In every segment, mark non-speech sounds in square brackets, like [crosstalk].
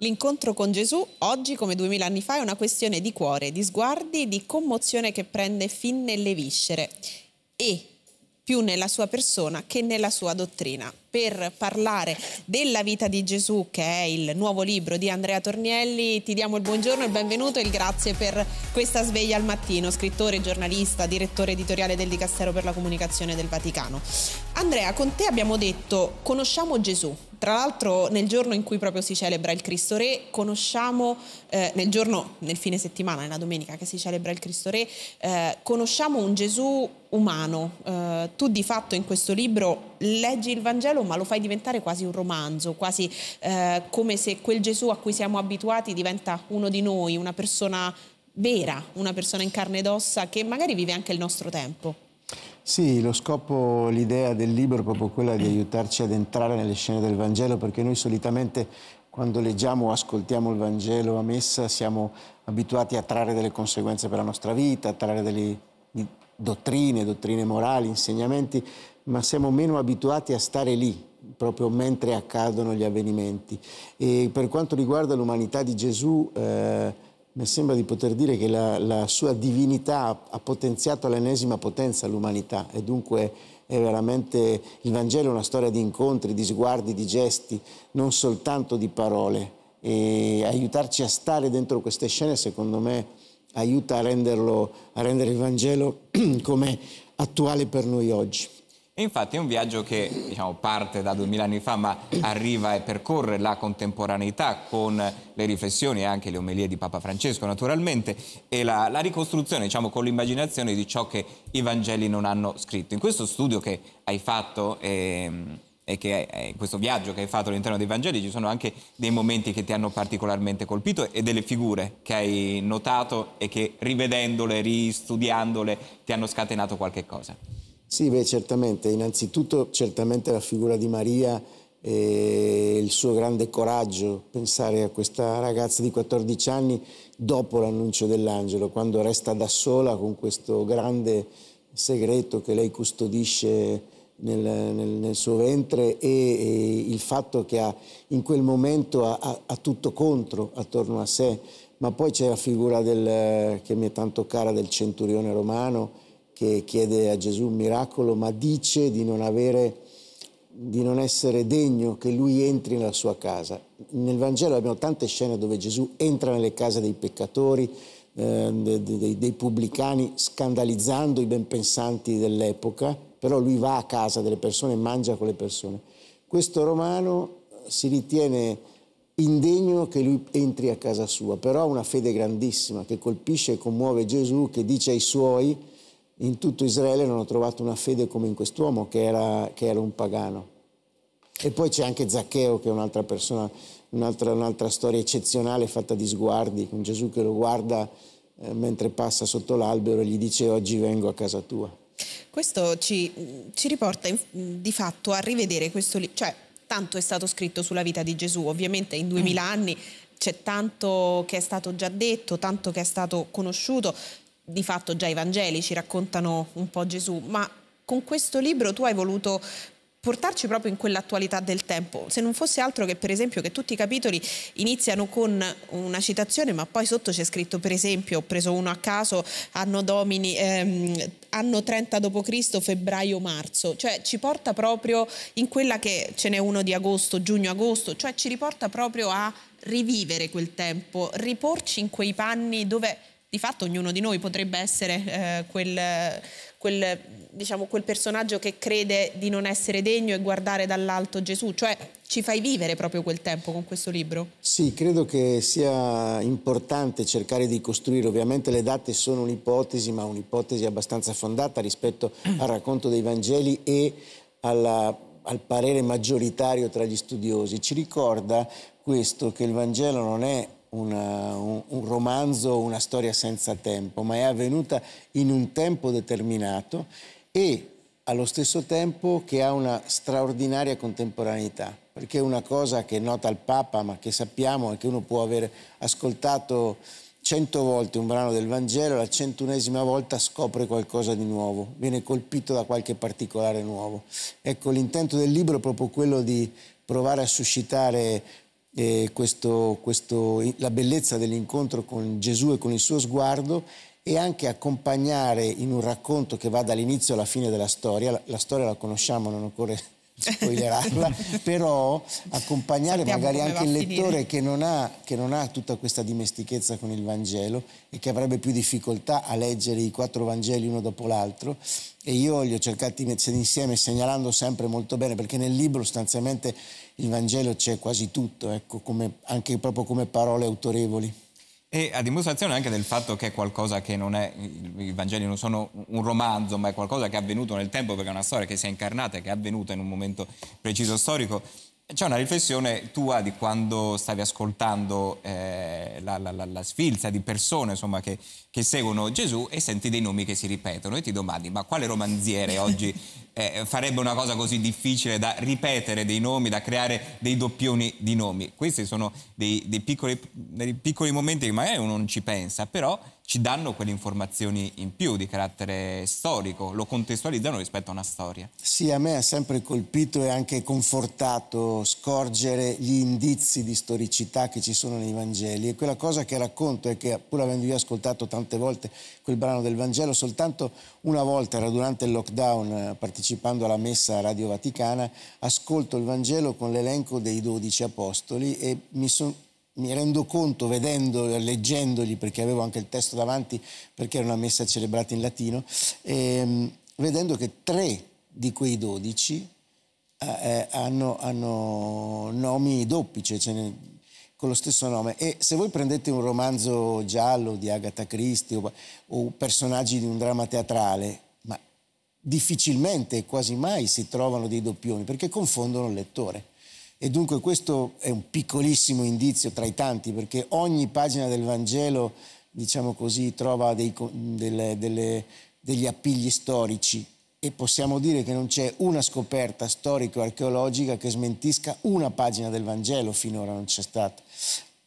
L'incontro con Gesù, oggi come duemila anni fa, è una questione di cuore, di sguardi, di commozione che prende fin nelle viscere e più nella sua persona che nella sua dottrina. Per parlare della vita di Gesù, che è il nuovo libro di Andrea Tornielli, ti diamo il buongiorno, il benvenuto e il grazie per questa sveglia al mattino, scrittore, giornalista, direttore editoriale del Dicastero per la Comunicazione del Vaticano. Andrea, con te abbiamo detto conosciamo Gesù. Tra l'altro nel giorno in cui proprio si celebra il Cristo Re, conosciamo, eh, nel giorno, nel fine settimana, nella domenica che si celebra il Cristo Re, eh, conosciamo un Gesù umano. Eh, tu di fatto in questo libro leggi il Vangelo ma lo fai diventare quasi un romanzo, quasi eh, come se quel Gesù a cui siamo abituati diventa uno di noi, una persona vera, una persona in carne ed ossa che magari vive anche il nostro tempo. Sì, lo scopo, l'idea del libro è proprio quella di aiutarci ad entrare nelle scene del Vangelo, perché noi solitamente quando leggiamo o ascoltiamo il Vangelo a messa siamo abituati a trarre delle conseguenze per la nostra vita, a trarre delle dottrine, dottrine morali, insegnamenti, ma siamo meno abituati a stare lì, proprio mentre accadono gli avvenimenti. E per quanto riguarda l'umanità di Gesù, eh, mi sembra di poter dire che la, la sua divinità ha potenziato all'ennesima potenza l'umanità e dunque è veramente il Vangelo è una storia di incontri, di sguardi, di gesti, non soltanto di parole e aiutarci a stare dentro queste scene secondo me aiuta a, renderlo, a rendere il Vangelo [clears throat] come attuale per noi oggi. E infatti è un viaggio che diciamo, parte da 2000 anni fa ma arriva e percorre la contemporaneità con le riflessioni e anche le omelie di Papa Francesco naturalmente e la, la ricostruzione diciamo, con l'immaginazione di ciò che i Vangeli non hanno scritto. In questo studio che hai fatto eh, e che eh, in questo viaggio che hai fatto all'interno dei Vangeli ci sono anche dei momenti che ti hanno particolarmente colpito e delle figure che hai notato e che rivedendole, ristudiandole ti hanno scatenato qualche cosa. Sì, beh, certamente. Innanzitutto, certamente la figura di Maria e il suo grande coraggio, pensare a questa ragazza di 14 anni dopo l'annuncio dell'angelo, quando resta da sola con questo grande segreto che lei custodisce nel, nel, nel suo ventre e, e, il fatto che ha, in quel momento ha, ha tutto contro attorno a sé. Ma poi c'è la figura del, che mi è tanto cara del centurione romano, che chiede a Gesù un miracolo, ma dice di non, avere, di non essere degno che lui entri nella sua casa. Nel Vangelo abbiamo tante scene dove Gesù entra nelle case dei peccatori, eh, dei, dei pubblicani, scandalizzando i ben pensanti dell'epoca, però lui va a casa delle persone e mangia con le persone. Questo romano eh, si ritiene indegno che lui entri a casa sua, però ha una fede grandissima che colpisce e commuove Gesù, che dice ai suoi, in tutto Israele non ho trovato una fede come in quest'uomo che era, che era un pagano. E poi c'è anche Zaccheo che è un'altra persona, un'altra, un'altra storia eccezionale fatta di sguardi, con Gesù che lo guarda eh, mentre passa sotto l'albero e gli dice oggi vengo a casa tua. Questo ci, ci riporta in, di fatto a rivedere questo libro, cioè tanto è stato scritto sulla vita di Gesù, ovviamente in duemila mm. anni c'è tanto che è stato già detto, tanto che è stato conosciuto, di fatto già i Vangeli ci raccontano un po' Gesù, ma con questo libro tu hai voluto portarci proprio in quell'attualità del tempo, se non fosse altro che per esempio che tutti i capitoli iniziano con una citazione ma poi sotto c'è scritto per esempio, ho preso uno a caso, anno, domini, ehm, anno 30 d.C., febbraio-marzo, cioè ci porta proprio in quella che ce n'è uno di agosto, giugno-agosto, cioè ci riporta proprio a rivivere quel tempo, riporci in quei panni dove di fatto ognuno di noi potrebbe essere eh, quel, quel, diciamo, quel personaggio che crede di non essere degno e guardare dall'alto Gesù, cioè ci fai vivere proprio quel tempo con questo libro? Sì, credo che sia importante cercare di costruire, ovviamente le date sono un'ipotesi, ma un'ipotesi abbastanza fondata rispetto al racconto dei Vangeli e alla al parere maggioritario tra gli studiosi, ci ricorda questo che il Vangelo non è una, eh, un, un romanzo, una storia senza tempo, ma è avvenuta in un tempo determinato e allo stesso tempo che ha una straordinaria contemporaneità, perché una cosa che è nota al Papa, ma che sappiamo è che uno può aver ascoltato cento volte un brano del Vangelo, la centunesima volta scopre qualcosa di nuovo, viene colpito da qualche particolare nuovo. Ecco, l'intento del libro è proprio quello di provare a suscitare questo, questo, la bellezza dell'incontro con Gesù e con il suo sguardo e anche accompagnare in un racconto che va dall'inizio alla fine della storia, la, la storia la conosciamo, non occorre spoilerarla, [laughs] però accompagnare Sappiamo magari anche il lettore che non, ha, che non, ha, tutta questa dimestichezza con il Vangelo e che avrebbe più difficoltà a leggere i quattro Vangeli uno dopo l'altro. E io li ho cercati di mettere insieme segnalando sempre molto bene, perché nel libro sostanzialmente il Vangelo c'è quasi tutto, ecco, come, anche proprio come parole autorevoli. E a dimostrazione anche del fatto che è qualcosa che non è, i Vangeli non sono un romanzo, ma è qualcosa che è avvenuto nel tempo, perché è una storia che si è incarnata, e che è avvenuta in un momento preciso storico. C'è una riflessione tua di quando stavi ascoltando eh, la, la, la, la, sfilza di persone insomma, che, che, seguono Gesù e senti dei nomi che si ripetono e ti domandi ma quale romanziere oggi [laughs] eh, farebbe una cosa così difficile da ripetere dei nomi, da creare dei doppioni di nomi? Questi sono dei, dei, piccoli, dei piccoli momenti che magari uno non ci pensa, però ci danno quelle informazioni in più di carattere storico, lo contestualizzano rispetto a una storia. Sì, a me ha sempre colpito e anche confortato scorgere gli indizi di storicità che ci sono nei Vangeli e quella cosa che racconto è che pur avendo io ascoltato tante volte quel brano del Vangelo, soltanto una volta era durante il lockdown eh, partecipando alla messa a Radio Vaticana, ascolto il Vangelo con l'elenco dei dodici apostoli e mi sono mi rendo conto vedendo, leggendoli, perché avevo anche il testo davanti, perché era una messa celebrata in latino, ehm, vedendo che tre di quei dodici eh, eh hanno, hanno, nomi doppi, cioè ne, con lo stesso nome. E se voi prendete un romanzo giallo di Agatha Christie o, o personaggi di un dramma teatrale, difficilmente quasi mai si trovano dei doppioni perché confondono il lettore. E dunque questo è un piccolissimo indizio tra i tanti, perché ogni pagina del Vangelo, diciamo così, trova dei, delle, delle, degli appigli storici e possiamo dire che non c'è una scoperta storico-archeologica che smentisca una pagina del Vangelo, finora non c'è stata.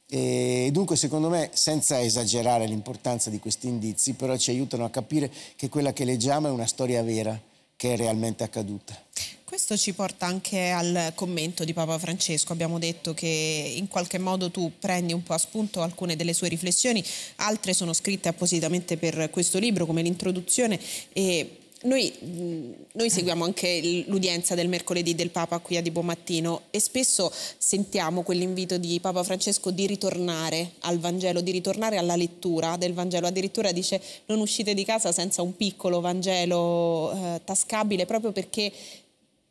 E dunque, secondo me, senza esagerare l'importanza di questi indizi, però ci aiutano a capire che quella che leggiamo è una storia vera, che è realmente accaduta. Questo ci porta anche al commento di Papa Francesco. Abbiamo detto che in qualche modo tu prendi un po' a spunto alcune delle sue riflessioni, altre sono scritte appositamente per questo libro, come l'introduzione. E noi, mm, noi, seguiamo anche l'udienza del mercoledì del Papa qui a Di Mattino e spesso sentiamo quell'invito di Papa Francesco di ritornare al Vangelo, di ritornare alla lettura del Vangelo. Addirittura dice non uscite di casa senza un piccolo Vangelo eh, tascabile proprio perché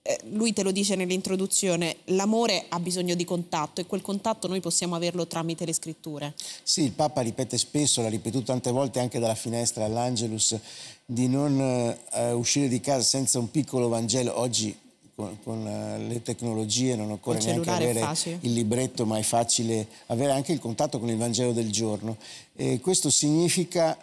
eh, lui te lo dice nell'introduzione, l'amore ha bisogno di contatto e quel contatto noi possiamo averlo tramite le scritture. Sì, il Papa ripete spesso, l'ha ripetuto tante volte anche dalla finestra all'Angelus, di non eh, uscire di casa senza un piccolo Vangelo. Oggi con, con eh, le tecnologie non occorre neanche avere il libretto, ma è facile avere anche il contatto con il Vangelo del giorno. E questo significa...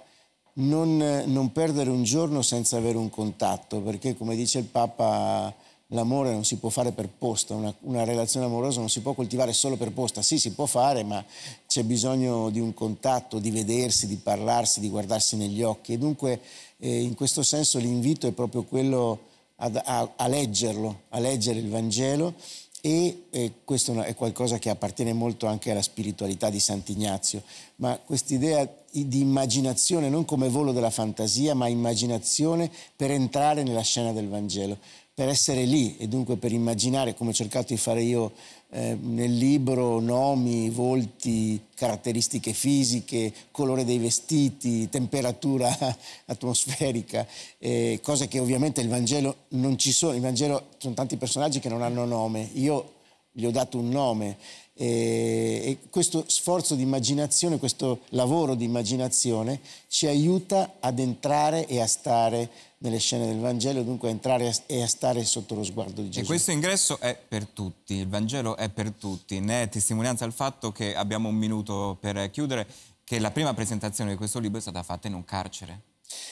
Non, non perdere un giorno senza avere un contatto, perché come dice il Papa l'amore non si può fare per posta, una, una, relazione amorosa non si può coltivare solo per posta, sì si può fare ma c'è bisogno di un contatto, di vedersi, di parlarsi, di guardarsi negli occhi e dunque eh, in questo senso l'invito è proprio quello ad, a, a, leggerlo, a leggere il Vangelo e eh, questo è qualcosa che appartiene molto anche alla spiritualità di Sant'Ignazio, ma quest'idea di immaginazione non come volo della fantasia, ma immaginazione per entrare nella scena del Vangelo per essere lì e dunque per immaginare, come ho cercato di fare io eh, nel libro, nomi, volti, caratteristiche fisiche, colore dei vestiti, temperatura [laughs] atmosferica, eh, cose che ovviamente il Vangelo non ci sono. Il Vangelo sono tanti personaggi che non hanno nome. Io gli ho dato un nome e questo sforzo di immaginazione, questo lavoro di immaginazione ci aiuta ad entrare e a stare nelle scene del Vangelo, dunque a entrare e a stare sotto lo sguardo di Gesù. E questo ingresso è per tutti, il Vangelo è per tutti, ne è testimonianza il fatto che abbiamo un minuto per chiudere, che la prima presentazione di questo libro è stata fatta in un carcere.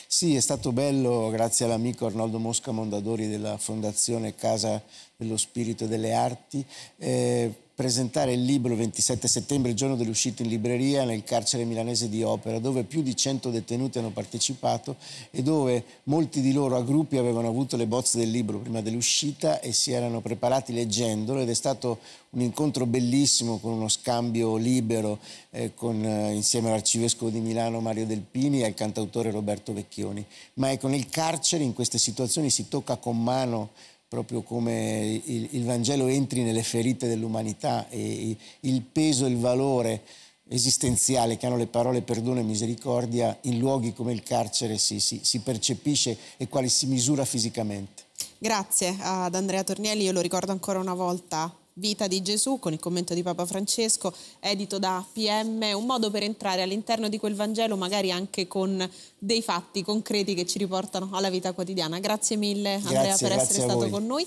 Sì, è stato bello, grazie all'amico Arnoldo Mosca Mondadori della Fondazione Casa dello Spirito e delle Arti. Eh, presentare il libro il 27 settembre, il giorno dell'uscita in libreria, nel carcere milanese di Opera, dove più di 100 detenuti hanno partecipato e dove molti di loro a gruppi avevano avuto le bozze del libro prima dell'uscita e si erano preparati leggendolo ed è stato un incontro bellissimo con uno scambio libero eh, con, eh, insieme all'arcivescovo di Milano Mario Delpini e al cantautore Roberto Vecchioni. Ma ecco, nel carcere in queste situazioni si tocca con mano proprio come il, il Vangelo entri nelle ferite dell'umanità e il peso, e il valore esistenziale che hanno le parole perdono e misericordia in luoghi come il carcere si, si, si percepisce e quali si misura fisicamente. Grazie ad Andrea Tornielli, io lo ricordo ancora una volta Vita di Gesù, con il commento di Papa Francesco, edito da PM, un modo per entrare all'interno di quel Vangelo, magari anche con dei fatti concreti che ci riportano alla vita quotidiana. Grazie mille Andrea grazie, per grazie essere stato voi. con noi.